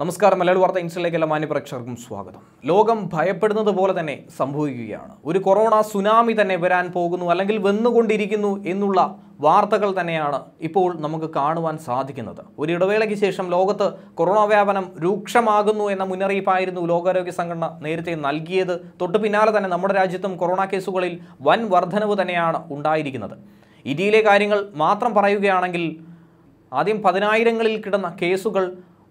നമസ്കാരം മലയാള വാർത്ത ഇൻസ്റ്റലിലേക്ക് എല്ലാ മാന്യപ്രേക്ഷകർക്കും സ്വാഗതം ലോകം ഭയപ്പെടുന്നത് പോലെ തന്നെ സംഭവിക്കുകയാണ് ഒരു കൊറോണ സുനാമി തന്നെ വരാൻ പോകുന്നു അല്ലെങ്കിൽ വന്നുകൊണ്ടിരിക്കുന്നു എന്നുള്ള വാർത്തകൾ തന്നെയാണ് ഇപ്പോൾ നമുക്ക് കാണുവാൻ സാധിക്കുന്നത് ഒരു ഇടവേളയ്ക്ക് ശേഷം ലോകത്ത് കൊറോണ വ്യാപനം രൂക്ഷമാകുന്നു എന്ന മുന്നറിയിപ്പായിരുന്നു ലോകാരോഗ്യ സംഘടന നേരത്തെ നൽകിയത് തൊട്ടു പിന്നാലെ തന്നെ നമ്മുടെ രാജ്യത്തും കൊറോണ കേസുകളിൽ വൻ വർധനവ് തന്നെയാണ് ഉണ്ടായിരിക്കുന്നത് ഇന്ത്യയിലെ കാര്യങ്ങൾ മാത്രം പറയുകയാണെങ്കിൽ ആദ്യം പതിനായിരങ്ങളിൽ കിടന്ന കേസുകൾ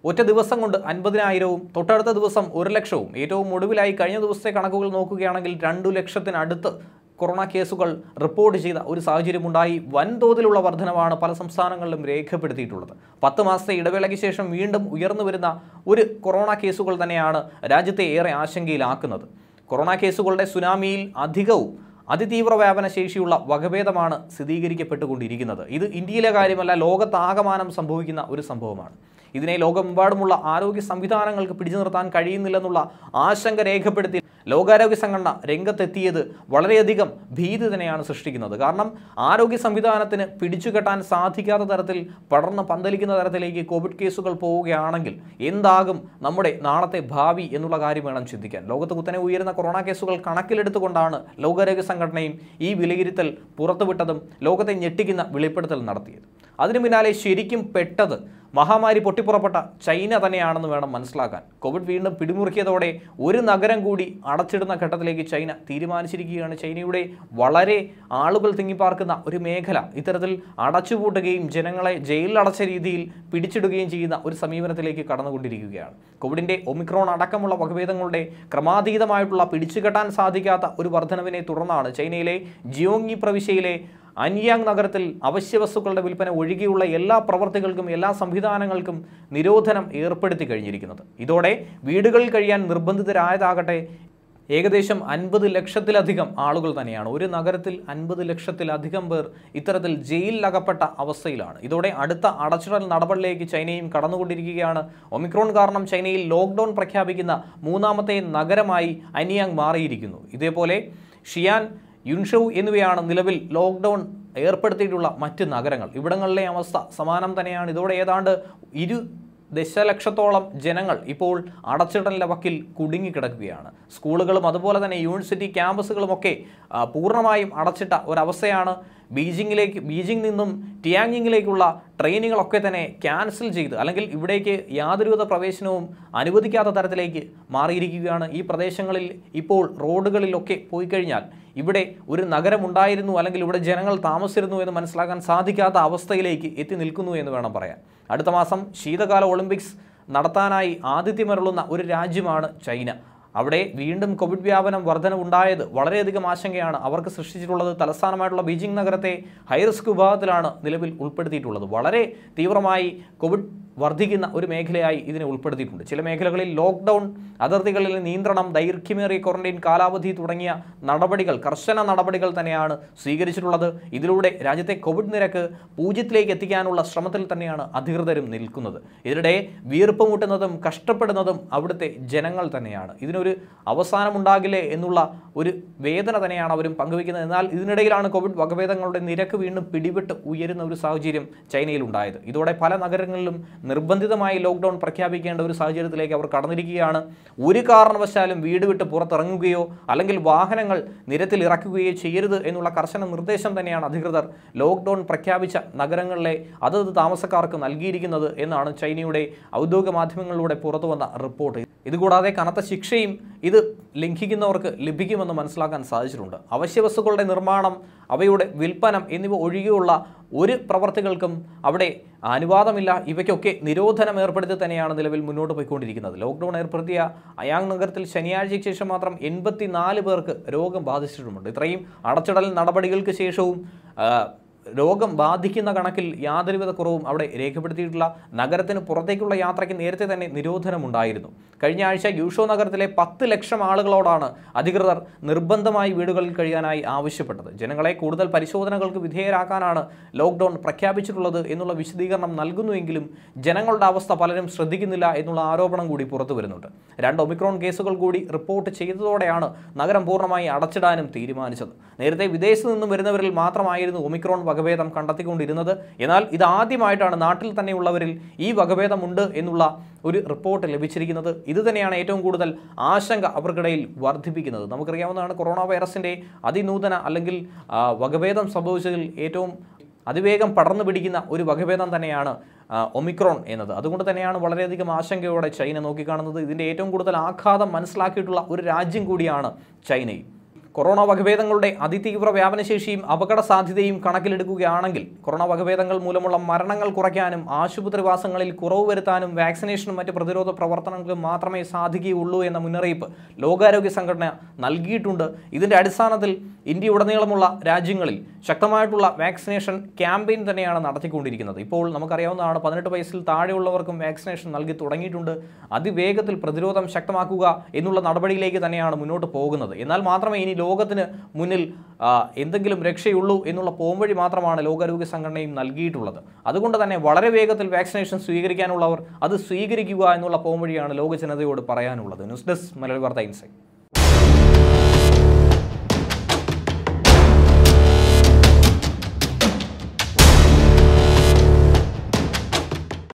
ഒറ്റ ദിവസം കൊണ്ട് അൻപതിനായിരവും തൊട്ടടുത്ത ദിവസം ഒരു ലക്ഷവും ഏറ്റവും ഒടുവിലായി കഴിഞ്ഞ ദിവസത്തെ കണക്കുകൾ നോക്കുകയാണെങ്കിൽ രണ്ടു ലക്ഷത്തിനടുത്ത് കൊറോണ കേസുകൾ റിപ്പോർട്ട് ചെയ്ത ഒരു സാഹചര്യമുണ്ടായി വൻതോതിലുള്ള വർധനമാണ് പല സംസ്ഥാനങ്ങളിലും രേഖപ്പെടുത്തിയിട്ടുള്ളത് പത്ത് മാസത്തെ ഇടവേളയ്ക്ക് ശേഷം വീണ്ടും ഉയർന്നു വരുന്ന ഒരു കൊറോണ കേസുകൾ തന്നെയാണ് രാജ്യത്തെ ഏറെ ആശങ്കയിലാക്കുന്നത് കൊറോണ കേസുകളുടെ സുനാമിയിൽ അധികവും അതിതീവ്ര വ്യാപന ശേഷിയുള്ള വകഭേദമാണ് സ്ഥിരീകരിക്കപ്പെട്ടുകൊണ്ടിരിക്കുന്നത് ഇത് ഇന്ത്യയിലെ കാര്യമല്ല ലോകത്താകമാനം സംഭവിക്കുന്ന ഒരു സംഭവമാണ് ഇതിനെ ലോകമെമ്പാടുമുള്ള ആരോഗ്യ സംവിധാനങ്ങൾക്ക് പിടിച്ചു നിർത്താൻ കഴിയുന്നില്ലെന്നുള്ള ആശങ്ക രേഖപ്പെടുത്തി ലോകാരോഗ്യ സംഘടന രംഗത്തെത്തിയത് വളരെയധികം ഭീതി തന്നെയാണ് സൃഷ്ടിക്കുന്നത് കാരണം ആരോഗ്യ സംവിധാനത്തിന് പിടിച്ചുകെട്ടാൻ സാധിക്കാത്ത തരത്തിൽ പടർന്ന് പന്തലിക്കുന്ന തരത്തിലേക്ക് കോവിഡ് കേസുകൾ പോവുകയാണെങ്കിൽ എന്താകും നമ്മുടെ നാളത്തെ ഭാവി എന്നുള്ള കാര്യം വേണം ചിന്തിക്കാൻ ലോകത്ത് കുത്തനെ ഉയരുന്ന കൊറോണ കേസുകൾ കണക്കിലെടുത്തുകൊണ്ടാണ് ലോകാരോഗ്യ സംഘടനയും ഈ വിലയിരുത്തൽ പുറത്തുവിട്ടതും ലോകത്തെ ഞെട്ടിക്കുന്ന വെളിപ്പെടുത്തൽ നടത്തിയത് അതിനു പിന്നാലെ ശരിക്കും പെട്ടത് മഹാമാരി പൊട്ടിപ്പുറപ്പെട്ട ചൈന തന്നെയാണെന്ന് വേണം മനസ്സിലാക്കാൻ കോവിഡ് വീണ്ടും പിടിമുറുക്കിയതോടെ ഒരു നഗരം കൂടി അടച്ചിടുന്ന ഘട്ടത്തിലേക്ക് ചൈന തീരുമാനിച്ചിരിക്കുകയാണ് ചൈനയുടെ വളരെ ആളുകൾ തിങ്ങിപ്പാർക്കുന്ന ഒരു മേഖല ഇത്തരത്തിൽ അടച്ചുപൂട്ടുകയും ജനങ്ങളെ ജയിലിൽ അടച്ച രീതിയിൽ പിടിച്ചിടുകയും ചെയ്യുന്ന ഒരു സമീപനത്തിലേക്ക് കടന്നുകൊണ്ടിരിക്കുകയാണ് കോവിഡിൻ്റെ ഒമിക്രോൺ അടക്കമുള്ള വകഭേദങ്ങളുടെ ക്രമാതീതമായിട്ടുള്ള പിടിച്ചുകെട്ടാൻ സാധിക്കാത്ത ഒരു വർധനവിനെ തുടർന്നാണ് ചൈനയിലെ ജിയോങ്ങി പ്രവിശ്യയിലെ അൻയാങ് നഗരത്തിൽ അവശ്യവസ്തുക്കളുടെ വിൽപ്പന ഒഴികെയുള്ള എല്ലാ പ്രവർത്തികൾക്കും എല്ലാ സംവിധാനങ്ങൾക്കും നിരോധനം ഏർപ്പെടുത്തി കഴിഞ്ഞിരിക്കുന്നത് ഇതോടെ വീടുകളിൽ കഴിയാൻ നിർബന്ധിതരായതാകട്ടെ ഏകദേശം അൻപത് ലക്ഷത്തിലധികം ആളുകൾ തന്നെയാണ് ഒരു നഗരത്തിൽ അൻപത് ലക്ഷത്തിലധികം പേർ ഇത്തരത്തിൽ ജയിലിലകപ്പെട്ട അവസ്ഥയിലാണ് ഇതോടെ അടുത്ത അടച്ചിടൽ നടപടിയിലേക്ക് ചൈനയും കടന്നുകൊണ്ടിരിക്കുകയാണ് ഒമിക്രോൺ കാരണം ചൈനയിൽ ലോക്ക്ഡൗൺ പ്രഖ്യാപിക്കുന്ന മൂന്നാമത്തെ നഗരമായി അനിയാങ് മാറിയിരിക്കുന്നു ഇതേപോലെ ഷിയാൻ യുൻഷൌ എന്നിവയാണ് നിലവിൽ ലോക്ക്ഡൗൺ ഏർപ്പെടുത്തിയിട്ടുള്ള മറ്റ് നഗരങ്ങൾ ഇവിടങ്ങളിലെ അവസ്ഥ സമാനം തന്നെയാണ് ഇതോടെ ഏതാണ്ട് ഇരു ദശലക്ഷത്തോളം ജനങ്ങൾ ഇപ്പോൾ അടച്ചിടലിൻ്റെ വക്കിൽ കുടുങ്ങിക്കിടക്കുകയാണ് സ്കൂളുകളും അതുപോലെ തന്നെ യൂണിവേഴ്സിറ്റി ക്യാമ്പസുകളുമൊക്കെ പൂർണ്ണമായും അടച്ചിട്ട ഒരവസ്ഥയാണ് ബീജിങ്ങിലേക്ക് ബീജിംഗ് നിന്നും ടിയാങ്ങിങ്ങിലേക്കുള്ള ട്രെയിനുകളൊക്കെ തന്നെ ക്യാൻസൽ ചെയ്ത് അല്ലെങ്കിൽ ഇവിടേക്ക് യാതൊരുവിധ പ്രവേശനവും അനുവദിക്കാത്ത തരത്തിലേക്ക് മാറിയിരിക്കുകയാണ് ഈ പ്രദേശങ്ങളിൽ ഇപ്പോൾ റോഡുകളിലൊക്കെ പോയി കഴിഞ്ഞാൽ ഇവിടെ ഒരു നഗരമുണ്ടായിരുന്നു അല്ലെങ്കിൽ ഇവിടെ ജനങ്ങൾ താമസിച്ചിരുന്നു എന്ന് മനസ്സിലാക്കാൻ സാധിക്കാത്ത അവസ്ഥയിലേക്ക് എത്തി നിൽക്കുന്നു എന്ന് വേണം പറയാൻ അടുത്ത മാസം ശീതകാല ഒളിമ്പിക്സ് നടത്താനായി ആതിഥ്യമരുളുന്ന ഒരു രാജ്യമാണ് ചൈന അവിടെ വീണ്ടും കോവിഡ് വ്യാപനം വർധനവുണ്ടായത് വളരെയധികം ആശങ്കയാണ് അവർക്ക് സൃഷ്ടിച്ചിട്ടുള്ളത് തലസ്ഥാനമായിട്ടുള്ള ബീജിംഗ് നഗരത്തെ ഹൈറിസ്ക് വിഭാഗത്തിലാണ് നിലവിൽ ഉൾപ്പെടുത്തിയിട്ടുള്ളത് വളരെ തീവ്രമായി കോവിഡ് വർദ്ധിക്കുന്ന ഒരു മേഖലയായി ഇതിനെ ഉൾപ്പെടുത്തിയിട്ടുണ്ട് ചില മേഖലകളിൽ ലോക്ക്ഡൗൺ അതിർത്തികളിൽ നിയന്ത്രണം ദൈർഘ്യമേറിയ ക്വാറന്റൈൻ കാലാവധി തുടങ്ങിയ നടപടികൾ കർശന നടപടികൾ തന്നെയാണ് സ്വീകരിച്ചിട്ടുള്ളത് ഇതിലൂടെ രാജ്യത്തെ കോവിഡ് നിരക്ക് പൂജ്യത്തിലേക്ക് എത്തിക്കാനുള്ള ശ്രമത്തിൽ തന്നെയാണ് അധികൃതരും നിൽക്കുന്നത് ഇതിനിടെ വീർപ്പ് മുട്ടുന്നതും കഷ്ടപ്പെടുന്നതും അവിടുത്തെ ജനങ്ങൾ തന്നെയാണ് ഇതിനൊരു അവസാനമുണ്ടാകില്ലേ എന്നുള്ള ഒരു വേദന തന്നെയാണ് അവരും പങ്കുവയ്ക്കുന്നത് എന്നാൽ ഇതിനിടയിലാണ് കോവിഡ് വകഭേദങ്ങളുടെ നിരക്ക് വീണ്ടും പിടിപെട്ട് ഉയരുന്ന ഒരു സാഹചര്യം ചൈനയിൽ ഉണ്ടായത് ഇതോടെ പല നഗരങ്ങളിലും നിർബന്ധിതമായി ലോക്ക്ഡൗൺ പ്രഖ്യാപിക്കേണ്ട ഒരു സാഹചര്യത്തിലേക്ക് അവർ കടന്നിരിക്കുകയാണ് ഒരു കാരണവശാലും വീട് വിട്ട് പുറത്തിറങ്ങുകയോ അല്ലെങ്കിൽ വാഹനങ്ങൾ നിരത്തിൽ ഇറക്കുകയോ ചെയ്യരുത് എന്നുള്ള കർശന നിർദ്ദേശം തന്നെയാണ് അധികൃതർ ലോക്ക്ഡൗൺ പ്രഖ്യാപിച്ച നഗരങ്ങളിലെ അതത് താമസക്കാർക്ക് നൽകിയിരിക്കുന്നത് എന്നാണ് ചൈനയുടെ ഔദ്യോഗിക മാധ്യമങ്ങളിലൂടെ പുറത്തുവന്ന റിപ്പോർട്ട് ഇതുകൂടാതെ കനത്ത ശിക്ഷയും ഇത് ലംഘിക്കുന്നവർക്ക് ലഭിക്കുമെന്ന് മനസ്സിലാക്കാൻ സാധിച്ചിട്ടുണ്ട് വസ്തുക്കളുടെ നിർമ്മാണം അവയുടെ വിൽപ്പനം എന്നിവ ഒഴികെയുള്ള ഒരു പ്രവർത്തികൾക്കും അവിടെ അനുവാദമില്ല ഇവയ്ക്കൊക്കെ നിരോധനം ഏർപ്പെടുത്തി തന്നെയാണ് നിലവിൽ മുന്നോട്ട് പോയിക്കൊണ്ടിരിക്കുന്നത് ലോക്ക്ഡൌൺ ഏർപ്പെടുത്തിയ അയാങ് നഗരത്തിൽ ശനിയാഴ്ചയ്ക്ക് ശേഷം മാത്രം എൺപത്തിനാല് പേർക്ക് രോഗം ബാധിച്ചിട്ടുമുണ്ട് ഇത്രയും അടച്ചിടൽ നടപടികൾക്ക് ശേഷവും രോഗം ബാധിക്കുന്ന കണക്കിൽ യാതൊരുവിധ കുറവും അവിടെ രേഖപ്പെടുത്തിയിട്ടുള്ള നഗരത്തിന് പുറത്തേക്കുള്ള യാത്രയ്ക്ക് നേരത്തെ തന്നെ നിരോധനമുണ്ടായിരുന്നു കഴിഞ്ഞ ആഴ്ച യൂഷോ നഗരത്തിലെ പത്ത് ലക്ഷം ആളുകളോടാണ് അധികൃതർ നിർബന്ധമായി വീടുകളിൽ കഴിയാനായി ആവശ്യപ്പെട്ടത് ജനങ്ങളെ കൂടുതൽ പരിശോധനകൾക്ക് വിധേയരാക്കാനാണ് ലോക്ക്ഡൗൺ പ്രഖ്യാപിച്ചിട്ടുള്ളത് എന്നുള്ള വിശദീകരണം നൽകുന്നുവെങ്കിലും ജനങ്ങളുടെ അവസ്ഥ പലരും ശ്രദ്ധിക്കുന്നില്ല എന്നുള്ള ആരോപണം കൂടി പുറത്തു വരുന്നുണ്ട് രണ്ട് ഒമിക്രോൺ കേസുകൾ കൂടി റിപ്പോർട്ട് ചെയ്തതോടെയാണ് നഗരം പൂർണ്ണമായി അടച്ചിടാനും തീരുമാനിച്ചത് നേരത്തെ വിദേശത്തു നിന്നും വരുന്നവരിൽ മാത്രമായിരുന്നു ഒമിക്രോൺ വകഭേദം കണ്ടെത്തിക്കൊണ്ടിരുന്നത് എന്നാൽ ഇത് ആദ്യമായിട്ടാണ് നാട്ടിൽ തന്നെയുള്ളവരിൽ ഈ വകഭേദമുണ്ട് എന്നുള്ള ഒരു റിപ്പോർട്ട് ലഭിച്ചിരിക്കുന്നത് ഇത് തന്നെയാണ് ഏറ്റവും കൂടുതൽ ആശങ്ക അവർക്കിടയിൽ വർദ്ധിപ്പിക്കുന്നത് നമുക്കറിയാവുന്നതാണ് കൊറോണ വൈറസിൻ്റെ അതിനൂതന അല്ലെങ്കിൽ വകഭേദം സംഭവിച്ചതിൽ ഏറ്റവും അതിവേഗം പടർന്നു പിടിക്കുന്ന ഒരു വകഭേദം തന്നെയാണ് ഒമിക്രോൺ എന്നത് അതുകൊണ്ട് തന്നെയാണ് വളരെയധികം ആശങ്കയോടെ ചൈന നോക്കിക്കാണുന്നത് ഇതിൻ്റെ ഏറ്റവും കൂടുതൽ ആഘാതം മനസ്സിലാക്കിയിട്ടുള്ള ഒരു രാജ്യം കൂടിയാണ് ചൈനയും കൊറോണ വകഭേദങ്ങളുടെ അതിതീവ്ര വ്യാപനശേഷിയും അപകട സാധ്യതയും കണക്കിലെടുക്കുകയാണെങ്കിൽ കൊറോണ വകഭേദങ്ങൾ മൂലമുള്ള മരണങ്ങൾ കുറയ്ക്കാനും ആശുപത്രിവാസങ്ങളിൽ കുറവ് വരുത്താനും വാക്സിനേഷനും മറ്റ് പ്രതിരോധ പ്രവർത്തനങ്ങൾക്കും മാത്രമേ സാധിക്കുകയുള്ളൂ എന്ന മുന്നറിയിപ്പ് ലോകാരോഗ്യ സംഘടന നൽകിയിട്ടുണ്ട് ഇതിൻ്റെ അടിസ്ഥാനത്തിൽ ഇന്ത്യ ഉടനീളമുള്ള രാജ്യങ്ങളിൽ ശക്തമായിട്ടുള്ള വാക്സിനേഷൻ ക്യാമ്പയിൻ തന്നെയാണ് നടത്തിക്കൊണ്ടിരിക്കുന്നത് ഇപ്പോൾ നമുക്കറിയാവുന്നതാണ് പതിനെട്ട് വയസ്സിൽ താഴെയുള്ളവർക്കും വാക്സിനേഷൻ നൽകി തുടങ്ങിയിട്ടുണ്ട് അതിവേഗത്തിൽ പ്രതിരോധം ശക്തമാക്കുക എന്നുള്ള നടപടിയിലേക്ക് തന്നെയാണ് മുന്നോട്ട് പോകുന്നത് എന്നാൽ മാത്രമേ ഇനി ലോകത്തിന് മുന്നിൽ എന്തെങ്കിലും രക്ഷയുള്ളൂ എന്നുള്ള പോംവഴി മാത്രമാണ് ലോകാരോഗ്യ സംഘടനയും നൽകിയിട്ടുള്ളത് അതുകൊണ്ട് തന്നെ വളരെ വേഗത്തിൽ വാക്സിനേഷൻ സ്വീകരിക്കാനുള്ളവർ അത് സ്വീകരിക്കുക എന്നുള്ള പോംവഴിയാണ് ലോക ജനതയോട് പറയാനുള്ളത് ന്യൂസ് ഡെസ്ക് മലയാളി വാർത്ത ഇൻസൈറ്റ്